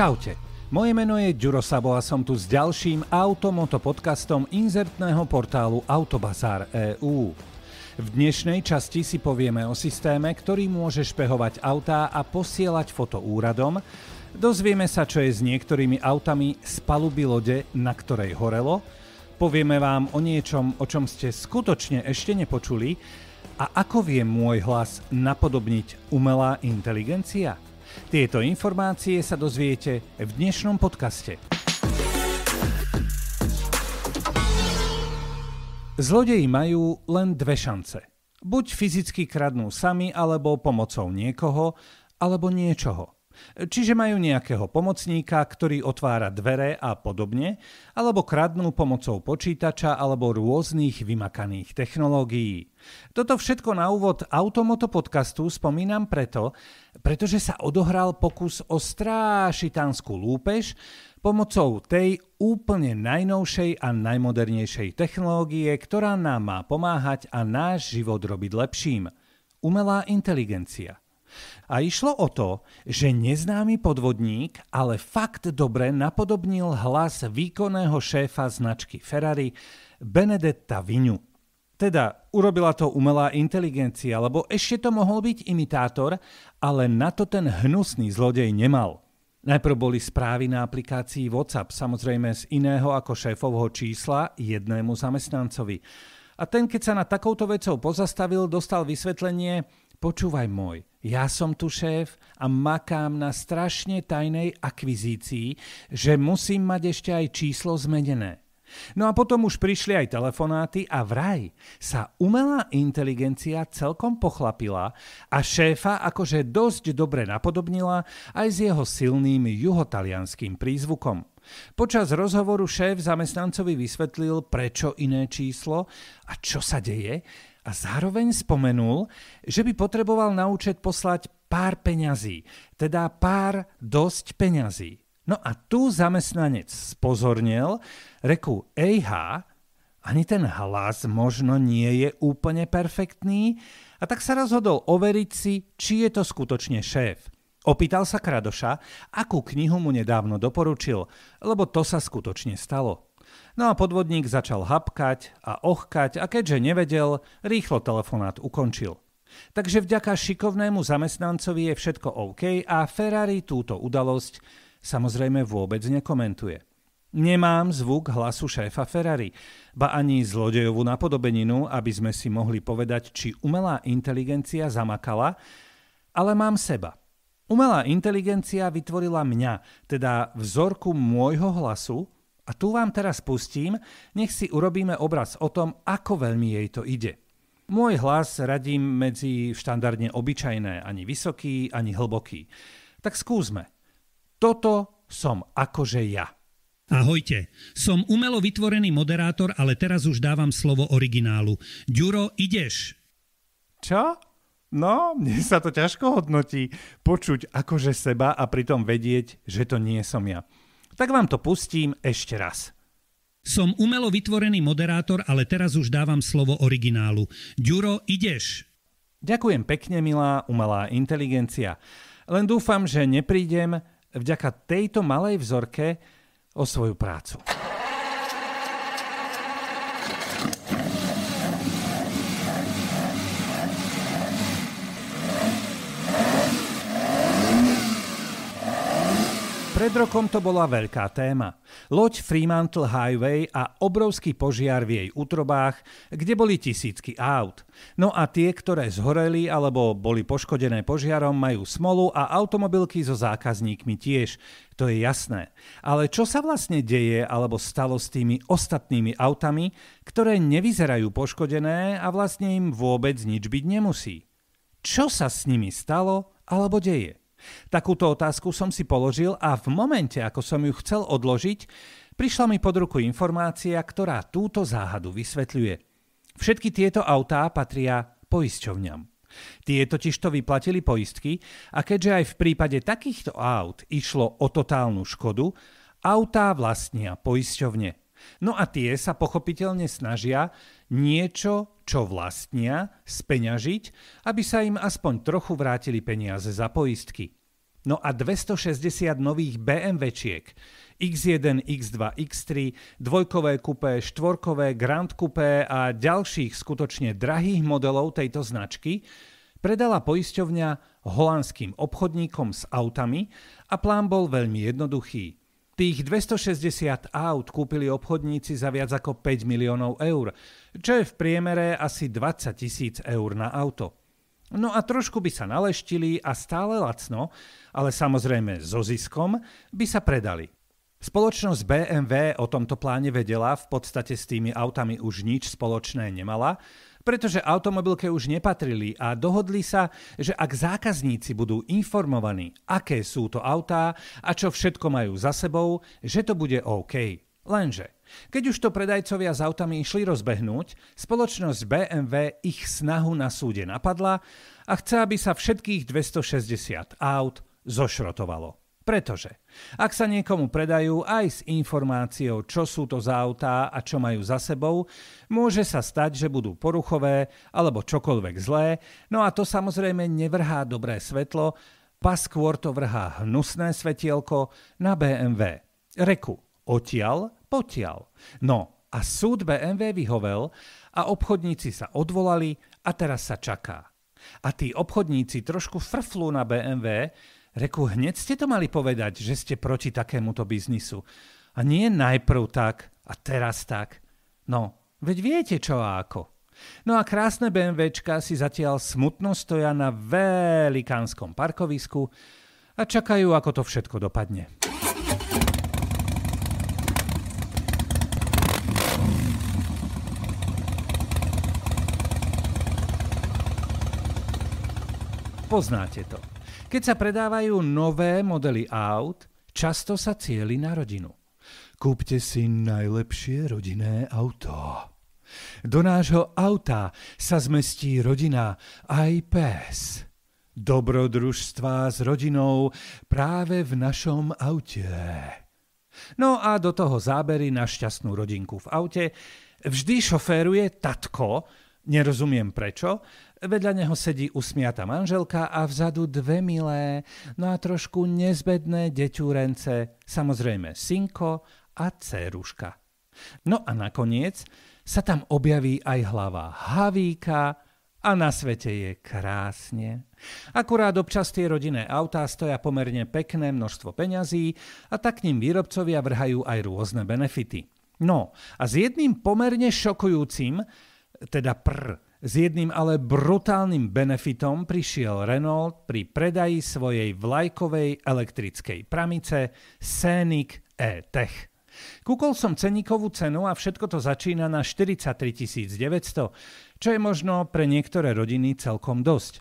Čaute. Moje meno je Ďuro Sabo a som tu s ďalším Automoto podcastom inzertného portálu Autobazár EU. V dnešnej časti si povieme o systéme, ktorý môže špehovať autá a posielať foto úradom, dozvieme sa, čo je s niektorými autami z paluby lode, na ktorej horelo, povieme vám o niečom, o čom ste skutočne ešte nepočuli a ako vie môj hlas napodobniť umelá inteligencia – tieto informácie sa dozviete v dnešnom podcaste. Zlodeji majú len dve šance. Buď fyzicky kradnú sami, alebo pomocou niekoho, alebo niečoho. Čiže majú nejakého pomocníka, ktorý otvára dvere a podobne, alebo kradnú pomocou počítača alebo rôznych vymakaných technológií. Toto všetko na úvod Automoto podcastu spomínam preto, pretože sa odohral pokus o strášitanskú lúpež pomocou tej úplne najnovšej a najmodernejšej technológie, ktorá nám má pomáhať a náš život robiť lepším. Umelá inteligencia. A išlo o to, že neznámy podvodník ale fakt dobre napodobnil hlas výkonného šéfa značky Ferrari Benedetta Vinu. Teda urobila to umelá inteligencia, lebo ešte to mohol byť imitátor, ale na to ten hnusný zlodej nemal. Najprv boli správy na aplikácii WhatsApp, samozrejme z iného ako šéfovho čísla jednému zamestnancovi. A ten, keď sa na takouto vecou pozastavil, dostal vysvetlenie, počúvaj môj, ja som tu šéf a makám na strašne tajnej akvizícii, že musím mať ešte aj číslo zmenené. No a potom už prišli aj telefonáty a vraj sa umelá inteligencia celkom pochlapila a šéfa akože dosť dobre napodobnila aj s jeho silným juhotalianským prízvukom. Počas rozhovoru šéf zamestnancovi vysvetlil, prečo iné číslo a čo sa deje, a zároveň spomenul, že by potreboval na účet poslať pár peňazí, teda pár dosť peňazí. No a tu zamestnanec spozornil, reku ejha, ani ten hlas možno nie je úplne perfektný a tak sa rozhodol overiť si, či je to skutočne šéf. Opýtal sa Kradoša, akú knihu mu nedávno doporučil, lebo to sa skutočne stalo. No a podvodník začal hapkať a ochkať a keďže nevedel, rýchlo telefonát ukončil. Takže vďaka šikovnému zamestnancovi je všetko OK a Ferrari túto udalosť samozrejme vôbec nekomentuje. Nemám zvuk hlasu šéfa Ferrari, ba ani zlodejovú napodobeninu, aby sme si mohli povedať, či umelá inteligencia zamakala, ale mám seba. Umelá inteligencia vytvorila mňa, teda vzorku môjho hlasu, a tu vám teraz pustím, nech si urobíme obraz o tom, ako veľmi jej to ide. Môj hlas radím medzi štandardne obyčajné, ani vysoký, ani hlboký. Tak skúsme. Toto som akože ja. Ahojte, som umelo vytvorený moderátor, ale teraz už dávam slovo originálu. Ďuro, ideš. Čo? No, mne sa to ťažko hodnotí. Počuť akože seba a pritom vedieť, že to nie som ja tak vám to pustím ešte raz. Som umelo vytvorený moderátor, ale teraz už dávam slovo originálu. Ďuro, ideš. Ďakujem pekne, milá umelá inteligencia. Len dúfam, že neprídem vďaka tejto malej vzorke o svoju prácu. Pred rokom to bola veľká téma. Loď Fremantle Highway a obrovský požiar v jej útrobách, kde boli tisícky aut. No a tie, ktoré zhoreli alebo boli poškodené požiarom, majú smolu a automobilky so zákazníkmi tiež. To je jasné. Ale čo sa vlastne deje alebo stalo s tými ostatnými autami, ktoré nevyzerajú poškodené a vlastne im vôbec nič byť nemusí? Čo sa s nimi stalo alebo deje? Takúto otázku som si položil a v momente, ako som ju chcel odložiť, prišla mi pod ruku informácia, ktorá túto záhadu vysvetľuje. Všetky tieto autá patria poisťovňam. Tie totižto vyplatili poistky a keďže aj v prípade takýchto aut išlo o totálnu škodu, autá vlastnia poisťovne. No a tie sa pochopiteľne snažia, niečo, čo vlastnia, speňažiť, aby sa im aspoň trochu vrátili peniaze za poistky. No a 260 nových BMWčiek, X1, X2, X3, dvojkové kupé, štvorkové, Grand kupé a ďalších skutočne drahých modelov tejto značky predala poisťovňa holandským obchodníkom s autami a plán bol veľmi jednoduchý – Tých 260 aut kúpili obchodníci za viac ako 5 miliónov eur, čo je v priemere asi 20 tisíc eur na auto. No a trošku by sa naleštili a stále lacno, ale samozrejme so ziskom, by sa predali. Spoločnosť BMW o tomto pláne vedela, v podstate s tými autami už nič spoločné nemala, pretože automobilke už nepatrili a dohodli sa, že ak zákazníci budú informovaní, aké sú to autá a čo všetko majú za sebou, že to bude OK. Lenže, keď už to predajcovia s autami išli rozbehnúť, spoločnosť BMW ich snahu na súde napadla a chce, aby sa všetkých 260 aut zošrotovalo. Pretože ak sa niekomu predajú aj s informáciou, čo sú to za autá a čo majú za sebou, môže sa stať, že budú poruchové alebo čokoľvek zlé, no a to samozrejme nevrhá dobré svetlo, pa skôr to vrhá hnusné svetielko na BMW. Reku, otial, potial. No a súd BMW vyhovel a obchodníci sa odvolali a teraz sa čaká. A tí obchodníci trošku frflú na BMW, Reku, hneď ste to mali povedať, že ste proti takémuto biznisu. A nie najprv tak a teraz tak. No, veď viete čo a ako. No a krásne BMWčka si zatiaľ smutno stoja na velikánskom parkovisku a čakajú, ako to všetko dopadne. Poznáte to. Keď sa predávajú nové modely aut, často sa cieli na rodinu. Kúpte si najlepšie rodinné auto. Do nášho auta sa zmestí rodina aj pes. Dobrodružstvá s rodinou práve v našom aute. No a do toho zábery na šťastnú rodinku v aute. Vždy šoféruje tatko, nerozumiem prečo, Vedľa neho sedí usmiata manželka a vzadu dve milé, no a trošku nezbedné deťúrence, samozrejme synko a céruška. No a nakoniec sa tam objaví aj hlava Havíka a na svete je krásne. Akurát občas tie rodinné autá stoja pomerne pekné množstvo peňazí a tak ním výrobcovia vrhajú aj rôzne benefity. No a s jedným pomerne šokujúcim, teda pr, s jedným ale brutálnym benefitom prišiel Renault pri predaji svojej vlajkovej elektrickej pramice Scenic E-Tech. Kúkol som ceníkovú cenu a všetko to začína na 43 900, čo je možno pre niektoré rodiny celkom dosť.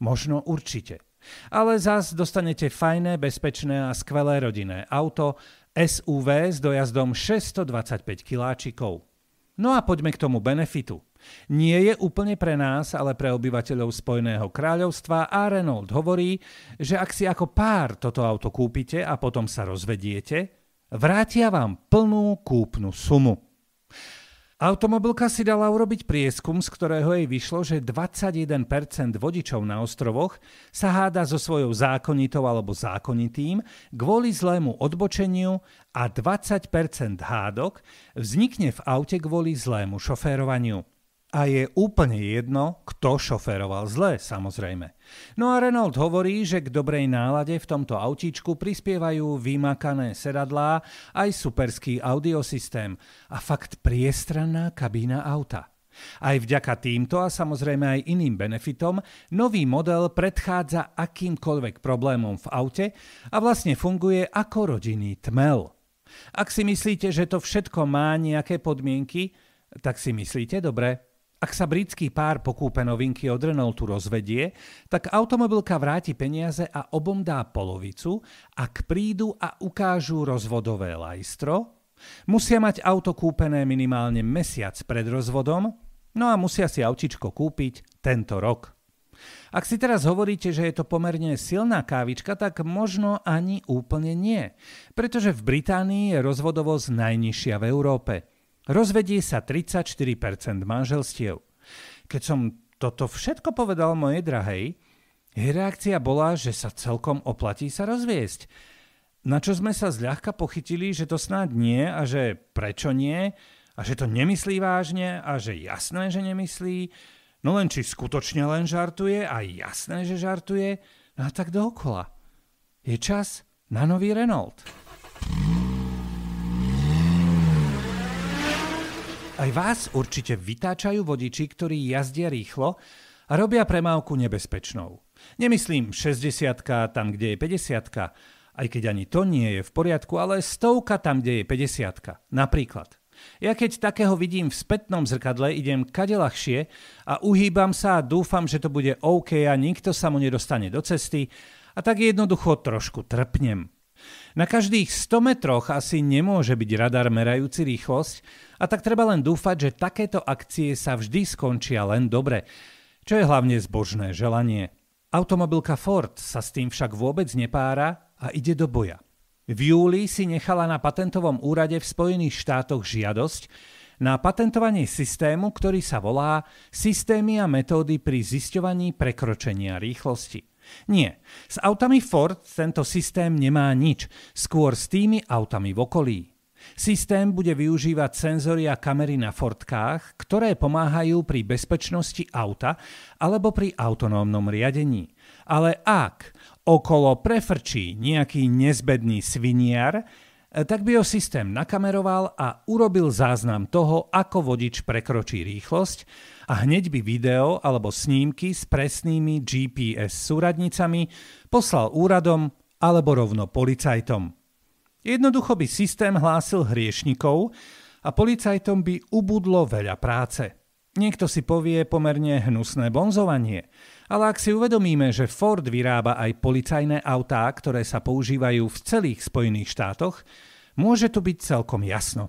Možno určite. Ale zas dostanete fajné, bezpečné a skvelé rodinné auto SUV s dojazdom 625 kiláčikov. No a poďme k tomu benefitu. Nie je úplne pre nás, ale pre obyvateľov Spojeného kráľovstva a Renault hovorí, že ak si ako pár toto auto kúpite a potom sa rozvediete, vrátia vám plnú kúpnu sumu. Automobilka si dala urobiť prieskum, z ktorého jej vyšlo, že 21% vodičov na ostrovoch sa háda so svojou zákonitou alebo zákonitým kvôli zlému odbočeniu a 20% hádok vznikne v aute kvôli zlému šoférovaniu a je úplne jedno, kto šoferoval zle, samozrejme. No a Renault hovorí, že k dobrej nálade v tomto autíčku prispievajú vymakané sedadlá aj superský audiosystém a fakt priestranná kabína auta. Aj vďaka týmto a samozrejme aj iným benefitom nový model predchádza akýmkoľvek problémom v aute a vlastne funguje ako rodinný tmel. Ak si myslíte, že to všetko má nejaké podmienky, tak si myslíte dobre. Ak sa britský pár pokúpe novinky od Renaultu rozvedie, tak automobilka vráti peniaze a obom dá polovicu, ak prídu a ukážu rozvodové lajstro, musia mať auto kúpené minimálne mesiac pred rozvodom, no a musia si autičko kúpiť tento rok. Ak si teraz hovoríte, že je to pomerne silná kávička, tak možno ani úplne nie, pretože v Británii je rozvodovosť najnižšia v Európe – Rozvedie sa 34% manželstiev. Keď som toto všetko povedal mojej drahej, jej reakcia bola, že sa celkom oplatí sa rozviesť. Na čo sme sa zľahka pochytili, že to snáď nie a že prečo nie a že to nemyslí vážne a že jasné, že nemyslí. No len či skutočne len žartuje a jasné, že žartuje. No a tak dookola. Je čas na nový Renault. Aj vás určite vytáčajú vodiči, ktorí jazdia rýchlo a robia premávku nebezpečnou. Nemyslím 60 tam, kde je 50 aj keď ani to nie je v poriadku, ale stovka tam, kde je 50 napríklad. Ja keď takého vidím v spätnom zrkadle, idem kade ľahšie a uhýbam sa a dúfam, že to bude OK a nikto sa mu nedostane do cesty a tak jednoducho trošku trpnem. Na každých 100 metroch asi nemôže byť radar merajúci rýchlosť a tak treba len dúfať, že takéto akcie sa vždy skončia len dobre, čo je hlavne zbožné želanie. Automobilka Ford sa s tým však vôbec nepára a ide do boja. V júli si nechala na patentovom úrade v Spojených štátoch žiadosť, na patentovanie systému, ktorý sa volá Systémy a metódy pri zisťovaní prekročenia rýchlosti. Nie, s autami Ford tento systém nemá nič, skôr s tými autami v okolí. Systém bude využívať senzory a kamery na Fordkách, ktoré pomáhajú pri bezpečnosti auta alebo pri autonómnom riadení. Ale ak okolo prefrčí nejaký nezbedný sviniar, E, tak systém nakameroval a urobil záznam toho, ako vodič prekročí rýchlosť a hneď by video alebo snímky s presnými GPS súradnicami poslal úradom alebo rovno policajtom. Jednoducho by systém hlásil hriešnikov a policajtom by ubudlo veľa práce. Niekto si povie pomerne hnusné bonzovanie – ale ak si uvedomíme, že Ford vyrába aj policajné autá, ktoré sa používajú v celých Spojených štátoch, môže to byť celkom jasno.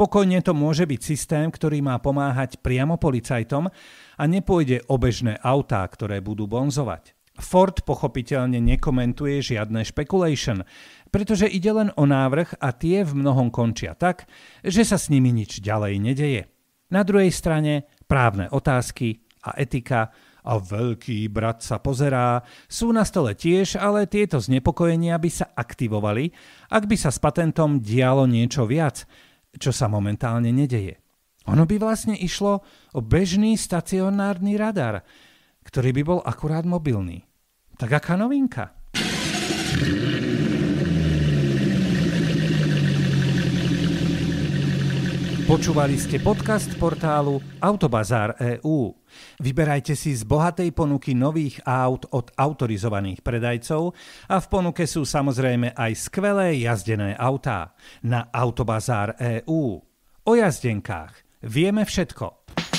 Pokojne to môže byť systém, ktorý má pomáhať priamo policajtom a nepôjde o bežné autá, ktoré budú bonzovať. Ford pochopiteľne nekomentuje žiadne speculation, pretože ide len o návrh a tie v mnohom končia tak, že sa s nimi nič ďalej nedeje. Na druhej strane právne otázky a etika a veľký brat sa pozerá, sú na stole tiež, ale tieto znepokojenia by sa aktivovali, ak by sa s patentom dialo niečo viac, čo sa momentálne nedeje. Ono by vlastne išlo o bežný stacionárny radar, ktorý by bol akurát mobilný. Tak aká novinka? Počúvali ste podcast portálu Autobazár.eu. Vyberajte si z bohatej ponuky nových aut od autorizovaných predajcov a v ponuke sú samozrejme aj skvelé jazdené autá na Autobazár.eu. O jazdenkách vieme všetko.